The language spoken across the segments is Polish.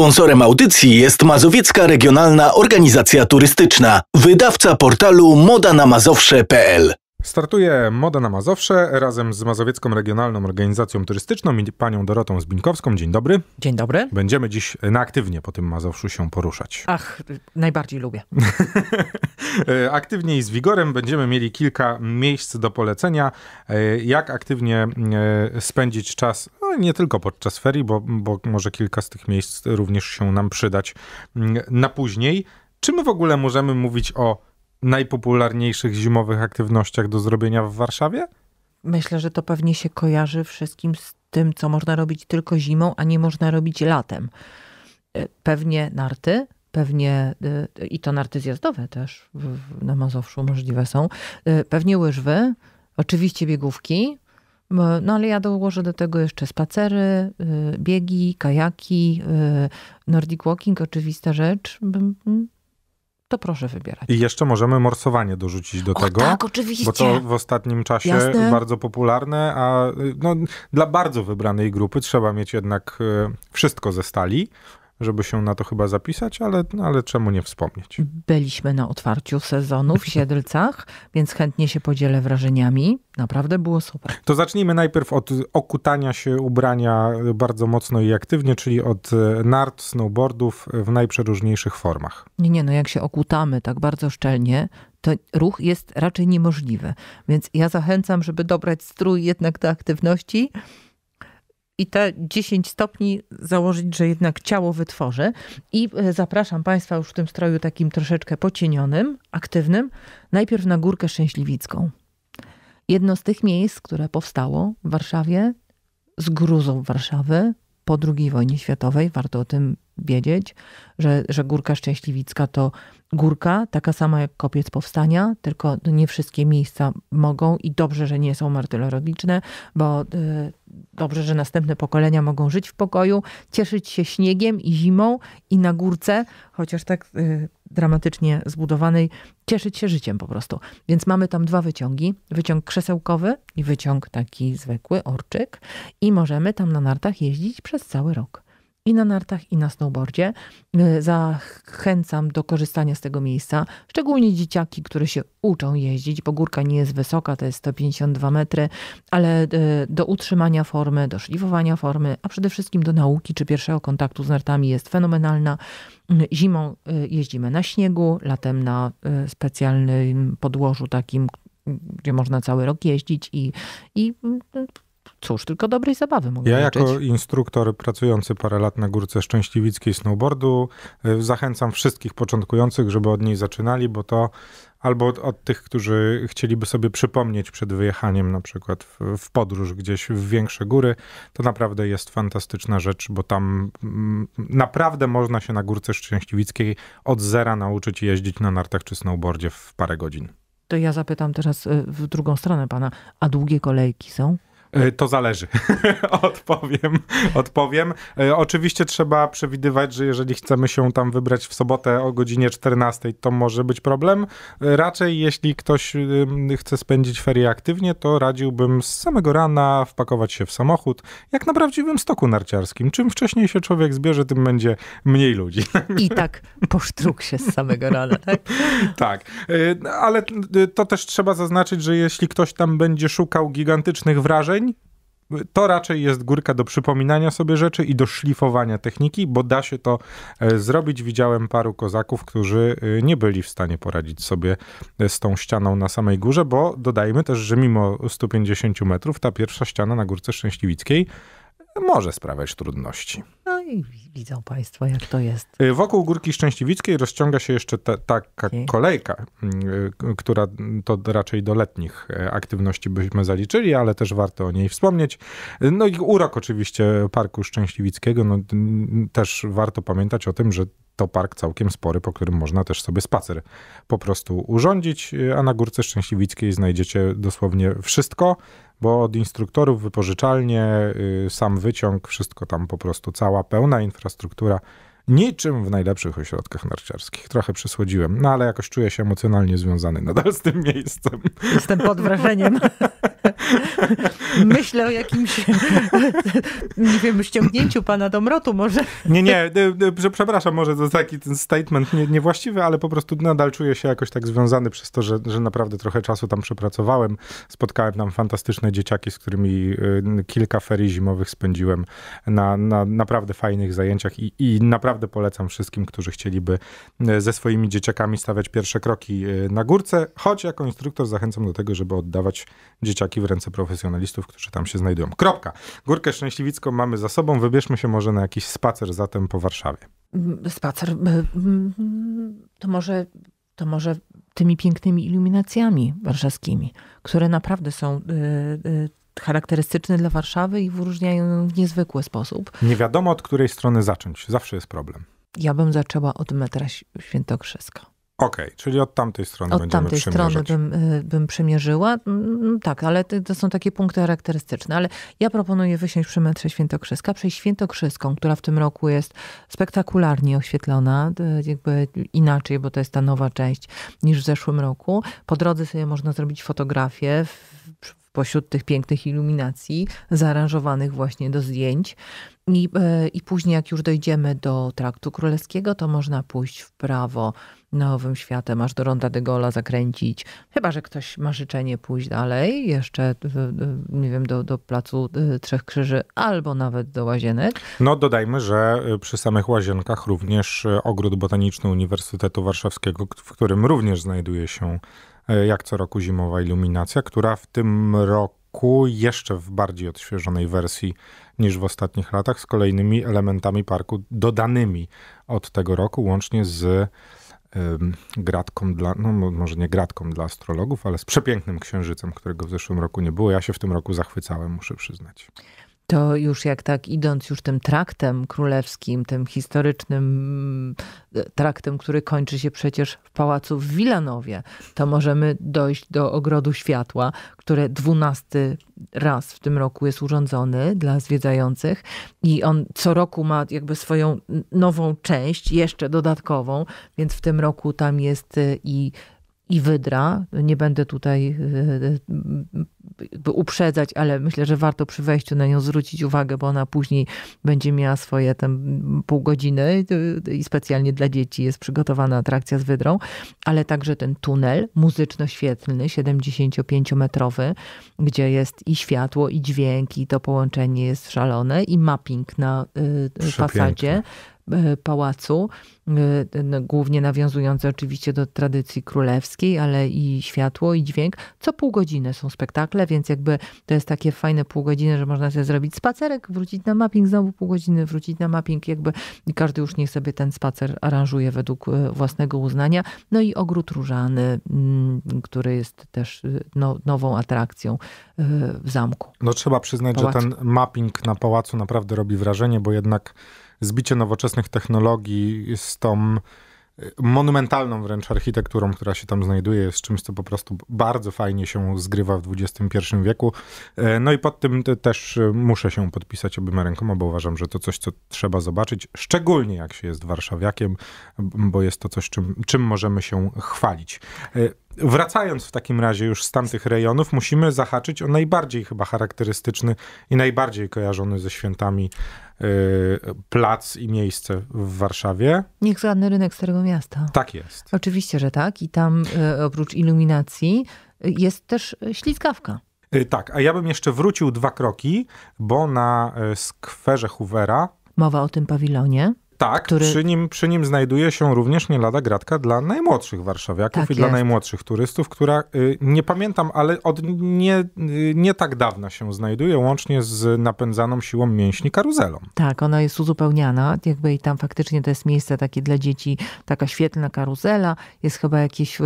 Sponsorem audycji jest Mazowiecka Regionalna Organizacja Turystyczna, wydawca portalu modanamazowsze.pl. Startuje Moda na Mazowsze razem z Mazowiecką Regionalną Organizacją Turystyczną i panią Dorotą Zbinkowską. Dzień dobry. Dzień dobry. Będziemy dziś na aktywnie po tym Mazowszu się poruszać. Ach, najbardziej lubię. E, aktywnie i z wigorem będziemy mieli kilka miejsc do polecenia, e, jak aktywnie e, spędzić czas ale nie tylko podczas ferii, bo, bo może kilka z tych miejsc również się nam przydać mm, na później. Czy my w ogóle możemy mówić o najpopularniejszych zimowych aktywnościach do zrobienia w Warszawie? Myślę, że to pewnie się kojarzy wszystkim z tym, co można robić tylko zimą, a nie można robić latem. E, pewnie narty, pewnie e, i to narty zjazdowe też na Mazowszu możliwe są, e, pewnie łyżwy, oczywiście biegówki. No ale ja dołożę do tego jeszcze spacery, y, biegi, kajaki, y, nordic walking, oczywista rzecz mm, to proszę wybierać. I jeszcze możemy morsowanie dorzucić do o, tego. Tak, oczywiście. Bo to w ostatnim czasie Jasne. bardzo popularne, a y, no, dla bardzo wybranej grupy trzeba mieć jednak wszystko ze stali, żeby się na to chyba zapisać, ale, ale czemu nie wspomnieć? Byliśmy na otwarciu sezonu w Siedlcach, więc chętnie się podzielę wrażeniami. Naprawdę było super. To zacznijmy najpierw od okutania się ubrania bardzo mocno i aktywnie, czyli od e, nart, snowboardów w najprzeróżniejszych formach. Nie, nie, no jak się okutamy tak bardzo szczelnie, to ruch jest raczej niemożliwy. Więc ja zachęcam, żeby dobrać strój jednak do aktywności i te 10 stopni założyć, że jednak ciało wytworzy. I e, zapraszam Państwa już w tym stroju takim troszeczkę pocienionym, aktywnym, najpierw na Górkę Szczęśliwicką. Jedno z tych miejsc, które powstało w Warszawie z gruzą Warszawy po II wojnie światowej, warto o tym wiedzieć, że, że Górka Szczęśliwicka to górka, taka sama jak kopiec powstania, tylko nie wszystkie miejsca mogą i dobrze, że nie są martyrologiczne, bo y, dobrze, że następne pokolenia mogą żyć w pokoju, cieszyć się śniegiem i zimą i na górce, chociaż tak y, dramatycznie zbudowanej, cieszyć się życiem po prostu. Więc mamy tam dwa wyciągi, wyciąg krzesełkowy i wyciąg taki zwykły, orczyk i możemy tam na nartach jeździć przez cały rok i na nartach, i na snowboardzie. Y, zachęcam do korzystania z tego miejsca, szczególnie dzieciaki, które się uczą jeździć, bo górka nie jest wysoka, to jest 152 metry, ale y, do utrzymania formy, do szlifowania formy, a przede wszystkim do nauki czy pierwszego kontaktu z nartami jest fenomenalna. Y, zimą jeździmy na śniegu, latem na specjalnym podłożu takim, gdzie można cały rok jeździć i, i cóż, tylko dobrej zabawy mogę Ja jako instruktor pracujący parę lat na Górce Szczęśliwickiej snowboardu y, zachęcam wszystkich początkujących, żeby od niej zaczynali, bo to albo od, od, tych, którzy chcieliby sobie przypomnieć przed wyjechaniem na przykład w, w, podróż gdzieś w większe góry, to naprawdę jest fantastyczna rzecz, bo tam m, mm, naprawdę można się na Górce Szczęśliwickiej od zera nauczyć jeździć na nartach czy snowboardzie w parę godzin. To ja zapytam teraz y, w drugą stronę pana, a długie kolejki są? E, to zależy. odpowiem. odpowiem. E, oczywiście trzeba przewidywać, że jeżeli chcemy się tam wybrać w sobotę o godzinie 14, to może być problem. E, raczej jeśli ktoś chce spędzić ferie aktywnie, to radziłbym z samego rana wpakować się w samochód, jak na prawdziwym stoku narciarskim. Czym wcześniej się człowiek zbierze, tym będzie mniej ludzi. I tak posztruk się z samego rana, tak? tak. Ale y, to też trzeba zaznaczyć, że jeśli ktoś tam będzie szukał gigantycznych wrażeń, to raczej jest górka do przypominania sobie rzeczy i do szlifowania techniki, bo da się to e, zrobić. Widziałem paru kozaków, którzy e, nie byli w stanie poradzić sobie e, z tą ścianą na samej górze, bo dodajmy też, że mimo 150 metrów ta pierwsza ściana na górce Szczęśliwickiej może sprawiać trudności i widzą Państwo, jak to jest. Y, wokół Górki Szczęśliwickiej rozciąga się jeszcze ta, taka okay. kolejka, y, która to raczej do letnich y, aktywności byśmy zaliczyli, ale też warto o niej wspomnieć. No i urok oczywiście Parku Szczęśliwickiego, no też warto pamiętać o tym, że to park całkiem spory, po którym można też sobie spacer po prostu urządzić, y, a na Górce Szczęśliwickiej znajdziecie dosłownie wszystko, bo od instruktorów, wypożyczalnie, y, sam wyciąg, wszystko tam po prostu, cała pełna infrastruktura niczym w najlepszych ośrodkach narciarskich. Trochę przysłodziłem, no ale jakoś czuję się emocjonalnie związany nadal z tym miejscem. Jestem pod wrażeniem. Myślę o jakimś, nie wiem, ściągnięciu pana do mrotu może. Nie, nie, y, y, przepraszam, może to taki ten statement nie, niewłaściwy, ale po prostu nadal czuję się jakoś tak związany przez to, że, że naprawdę trochę czasu tam przepracowałem. Spotkałem tam fantastyczne dzieciaki, z którymi y, kilka ferii zimowych spędziłem na, na naprawdę fajnych zajęciach i, i naprawdę naprawdę polecam wszystkim, którzy chcieliby e, ze swoimi dzieciakami stawiać pierwsze kroki e, na górce, choć jako instruktor zachęcam do tego, żeby oddawać dzieciaki w ręce profesjonalistów, którzy tam się znajdują. Kropka. Górkę Szczęśliwicką mamy za sobą, wybierzmy się może na jakiś spacer zatem po Warszawie. Mm, spacer. E, mm, to może, to może tymi pięknymi iluminacjami warszawskimi, które naprawdę są charakterystyczny dla Warszawy i wyróżniają ją w niezwykły sposób. Nie wiadomo, od której strony zacząć. Zawsze jest problem. Ja bym zaczęła od metra Świętokrzyska. Okej, okay, czyli od tamtej strony od będziemy tamtej strony bym, y, bym przymierzyła. Mm, tak, ale to są takie punkty charakterystyczne. Ale ja proponuję wysiąść przy metrze Świętokrzyska, przejść Świętokrzyską, która w tym roku jest spektakularnie oświetlona, jakby inaczej, bo to jest ta nowa część niż w zeszłym roku. Po drodze sobie można zrobić fotografię pośród tych pięknych iluminacji, zaaranżowanych właśnie do zdjęć. I, e, I później, jak już dojdziemy do Traktu Królewskiego, to można pójść w prawo nowym światem, aż do Ronda de Gola zakręcić. Chyba, że ktoś ma życzenie pójść dalej, jeszcze, e, e, nie wiem, do, do Placu Trzech Krzyży, albo nawet do Łazienek. No dodajmy, że przy samych Łazienkach również Ogród Botaniczny Uniwersytetu Warszawskiego, w którym również znajduje się E, jak co roku zimowa iluminacja, która w tym roku jeszcze w bardziej odświeżonej wersji niż w ostatnich latach, z kolejnymi elementami parku dodanymi od tego roku, łącznie z gratką dla, no może nie gratką dla astrologów, ale z przepięknym księżycem, którego w zeszłym roku nie było. Ja się w tym roku zachwycałem, muszę przyznać to już jak tak idąc już tym traktem królewskim, tym historycznym e, traktem, który kończy się przecież w pałacu w Wilanowie, to możemy dojść do Ogrodu Światła, które dwunasty raz w tym roku jest urządzony dla zwiedzających i on co roku ma jakby swoją nową część, jeszcze dodatkową, więc w tym roku tam jest e, i i wydra. Nie będę tutaj y, uprzedzać, ale myślę, że warto przy wejściu na nią zwrócić uwagę, bo ona później będzie miała swoje tam pół godziny y, i specjalnie dla dzieci jest przygotowana atrakcja z wydrą, ale także ten tunel muzyczno-świetlny, 75-metrowy, gdzie jest i światło, i dźwięk, i to połączenie jest szalone, i mapping na fasadzie y, E, pałacu, e, no, głównie nawiązujące oczywiście do tradycji królewskiej, ale i światło, i dźwięk. Co pół godziny są spektakle, więc jakby to jest takie fajne pół godziny, że można sobie zrobić spacerek, wrócić na mapping, znowu pół godziny wrócić na mapping, jakby każdy już niech sobie ten spacer aranżuje według e, własnego uznania. No i ogród różany, mm, który jest też no, nową atrakcją w zamku. No trzeba przyznać, że ten mapping na pałacu naprawdę robi wrażenie, bo jednak zbicie nowoczesnych technologii z tą y, monumentalną wręcz architekturą, która się tam znajduje, jest czymś, co po prostu bardzo fajnie się zgrywa w XXI wieku. E, no i pod tym też y, muszę się podpisać obyma rękoma, bo uważam, że to coś, co trzeba zobaczyć, szczególnie jak się jest warszawiakiem, bo jest to coś, czym, czym możemy się chwalić. E, wracając w takim razie już z tamtych rejonów, musimy zahaczyć o najbardziej chyba charakterystyczny i najbardziej kojarzony ze świętami Y, plac i miejsce w Warszawie. Niech żadny rynek Starego Miasta. Tak jest. Oczywiście, że tak. I tam y, oprócz iluminacji y, jest też ślizgawka. Tak, a ja bym jeszcze wrócił dwa kroki, bo na skwerze Hoovera. Mowa o tym pawilonie tak, który... przy, nim, przy nim znajduje się również nie lada gratka dla najmłodszych warszawiaków tak i jest. dla najmłodszych turystów, która y, nie pamiętam, ale od nie, y, nie tak dawna się znajduje, łącznie z napędzaną siłą mięśni karuzelą. Tak, ona jest uzupełniana, jakby i tam faktycznie to jest miejsce takie dla dzieci, taka świetlna karuzela, jest chyba jakieś y,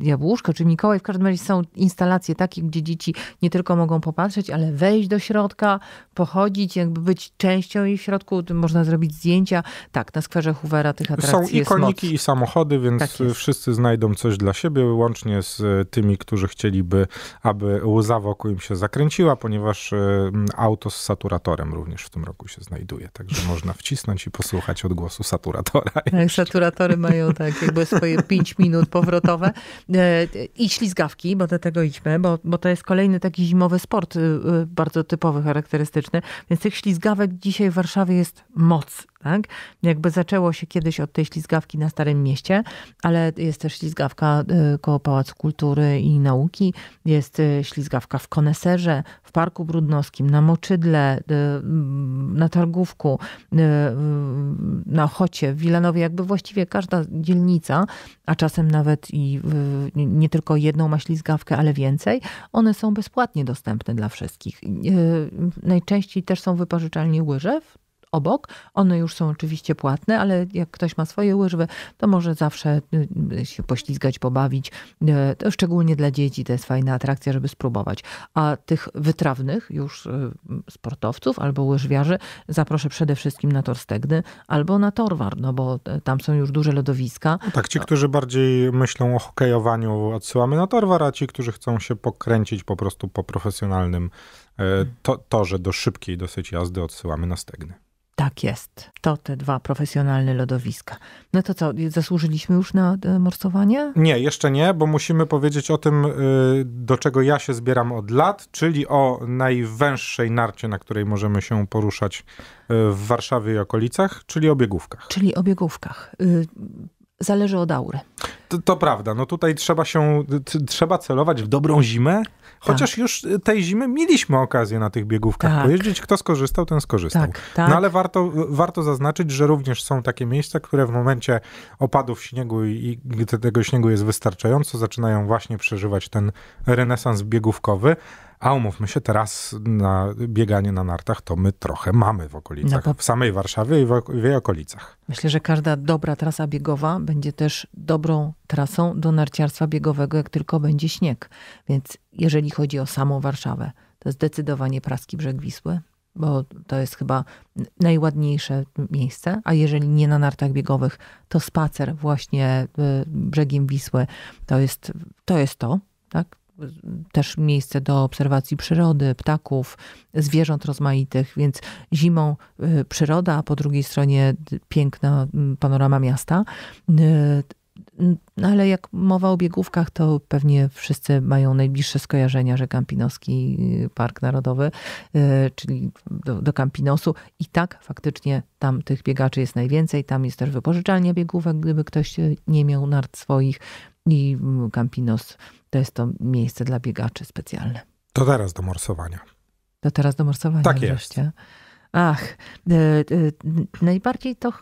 jabłuszko czy Mikołaj, w każdym razie są instalacje takie, gdzie dzieci nie tylko mogą popatrzeć, ale wejść do środka, pochodzić, jakby być częścią jej w środku, można zrobić zdjęcia, atrakcja. Tak, na skwerze Hoovera tych atrakcji Są i koniki, i samochody, więc tak wszyscy znajdą coś dla siebie, łącznie z e, tymi, którzy chcieliby, aby łza wokół im się zakręciła, ponieważ e, auto z saturatorem również w tym roku się znajduje, także można wcisnąć i posłuchać odgłosu saturatora. Tak, saturatory mają tak jakby swoje 5 minut powrotowe e, i ślizgawki, bo do tego idźmy, bo, bo to jest kolejny taki zimowy sport bardzo typowy, charakterystyczny, więc tych ślizgawek dzisiaj w Warszawie jest moc tak? Jakby zaczęło się kiedyś od tej ślizgawki na Starym Mieście, ale jest też ślizgawka y, koło Pałacu Kultury i Nauki, jest y, ślizgawka w Koneserze, w Parku Brudnowskim, na Moczydle, y, mm, na Targówku, na Ochocie, w Wilanowie, jakby właściwie każda dzielnica, a czasem nawet i nie tylko jedną ma ślizgawkę, ale więcej, one są bezpłatnie dostępne dla wszystkich. Najczęściej też są wypożyczalnie łyżew, obok. One już są oczywiście płatne, ale jak ktoś ma swoje łyżwy, to może zawsze y, się poślizgać, pobawić. Y, to szczególnie dla dzieci to jest fajna atrakcja, żeby spróbować. A tych wytrawnych już y, sportowców albo łyżwiarzy zaproszę przede wszystkim na Tor Stegny albo na Torwar, no bo tam są już duże lodowiska. No tak, ci, którzy bardziej myślą o hokejowaniu odsyłamy na Torwar, a ci, którzy chcą się pokręcić po prostu po profesjonalnym to, torze do szybkiej dosyć jazdy odsyłamy na Stegny. Tak jest. To te dwa profesjonalne lodowiska. No to co, zasłużyliśmy już na e, morsowanie? Nie, jeszcze nie, bo musimy powiedzieć o tym, y, do czego ja się zbieram od lat, czyli o najwęższej narcie, na której możemy się poruszać y, w Warszawie i okolicach, czyli o biegówkach. Czyli o biegówkach. Y, zależy od aury. To, to, prawda. No tutaj trzeba się, trzeba celować w dobrą zimę, chociaż tak. już tej zimy mieliśmy okazję na tych biegówkach tak. pojeździć. Kto skorzystał, ten skorzystał. Tak, tak. No ale warto, warto zaznaczyć, że również są takie miejsca, które w momencie opadów śniegu i, gdy tego śniegu jest wystarczająco, zaczynają właśnie przeżywać ten renesans biegówkowy. A umówmy się, teraz na bieganie na nartach to my trochę mamy w okolicach, no to... w samej Warszawie i w jej okolicach. Myślę, że każda dobra trasa biegowa będzie też dobrą trasą do narciarstwa biegowego, jak tylko będzie śnieg. Więc jeżeli chodzi o samą Warszawę, to zdecydowanie Praski Brzeg Wisły, bo to jest chyba najładniejsze miejsce, a jeżeli nie na nartach biegowych, to spacer właśnie y, brzegiem Wisły to jest to, jest to tak? też miejsce do obserwacji przyrody, ptaków, zwierząt rozmaitych, więc zimą y, przyroda, a po drugiej stronie piękna mm, panorama miasta. Y, no ale jak mowa o biegówkach, to pewnie wszyscy mają najbliższe skojarzenia, że Kampinoski y, Park Narodowy, y, czyli do, do Kampinosu. I tak faktycznie tam tych biegaczy jest najwięcej. Tam jest też wypożyczalnia biegówek, gdyby ktoś y, nie miał nart swoich. I mm, Kampinos to jest to miejsce dla biegaczy specjalne. To teraz do morsowania. To teraz do morsowania. Tak jest. Wreszcie. Ach, najbardziej to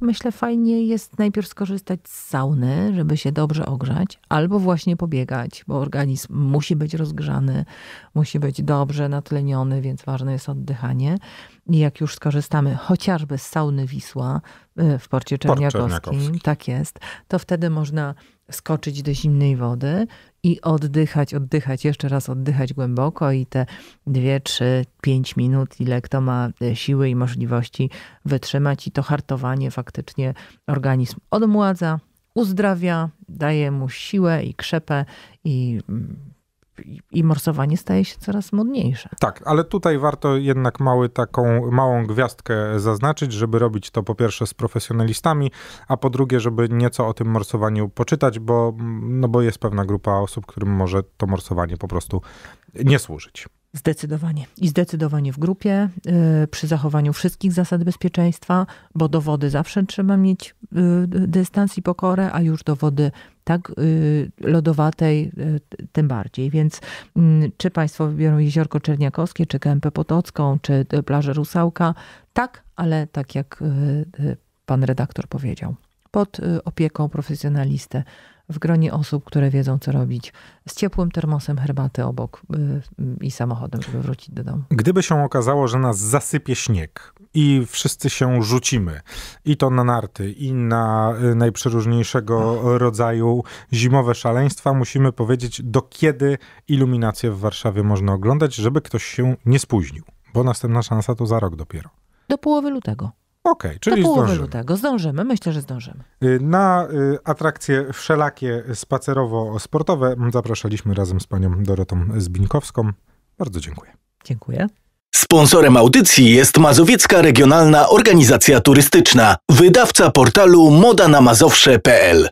myślę, fajnie jest najpierw skorzystać z sauny, żeby się dobrze ogrzać, albo właśnie pobiegać, bo organizm musi być rozgrzany, musi być dobrze natleniony, więc ważne jest oddychanie. I jak już skorzystamy chociażby z sauny Wisła y, w porcie czerniakowskim, Port czerniakowski. tak jest, to wtedy można skoczyć do zimnej wody, i oddychać, oddychać, jeszcze raz oddychać głęboko i te 2, 3, 5 minut, ile kto ma e, siły i możliwości wytrzymać i to hartowanie faktycznie organizm odmładza, uzdrawia, daje mu siłę i krzepę i mm, i morsowanie staje się coraz modniejsze. Tak, ale tutaj warto jednak mały, taką małą gwiazdkę zaznaczyć, żeby robić to po pierwsze z profesjonalistami, a po drugie, żeby nieco o tym morsowaniu poczytać, bo, mm, no bo jest pewna grupa osób, którym może to morsowanie po prostu nie służyć. Zdecydowanie. I zdecydowanie w grupie, y, przy zachowaniu wszystkich zasad bezpieczeństwa, bo do wody zawsze trzeba mieć y, dystans i pokorę, a już do wody tak y, lodowatej tym bardziej. Więc mm, czy Państwo wybiorą Jeziorko Czerniakowskie, czy Kępę Potocką, czy plażę Rusałka? Tak, ale tak jak Pan redaktor powiedział, pod opieką profesjonalistę w gronie osób, które wiedzą, co robić, z ciepłym termosem herbaty obok y, y, i samochodem, żeby wrócić do domu. Gdyby się okazało, że nas zasypie śnieg i wszyscy się rzucimy, i to na narty, i na y, najprzeróżniejszego rodzaju zimowe szaleństwa, musimy powiedzieć, do kiedy iluminację w Warszawie można oglądać, żeby ktoś się nie spóźnił, bo następna szansa to za rok dopiero. Do połowy lutego. Okej, okay, czyli Do połowy zdążymy. lutego. Zdążymy, myślę, że zdążymy. Y, na y, atrakcje wszelakie spacerowo-sportowe zapraszaliśmy razem z panią Dorotą Zbińkowską. Bardzo dziękuję. Dziękuję. Sponsorem audycji jest Mazowiecka Regionalna Organizacja Turystyczna, wydawca portalu modanamazowsze.pl.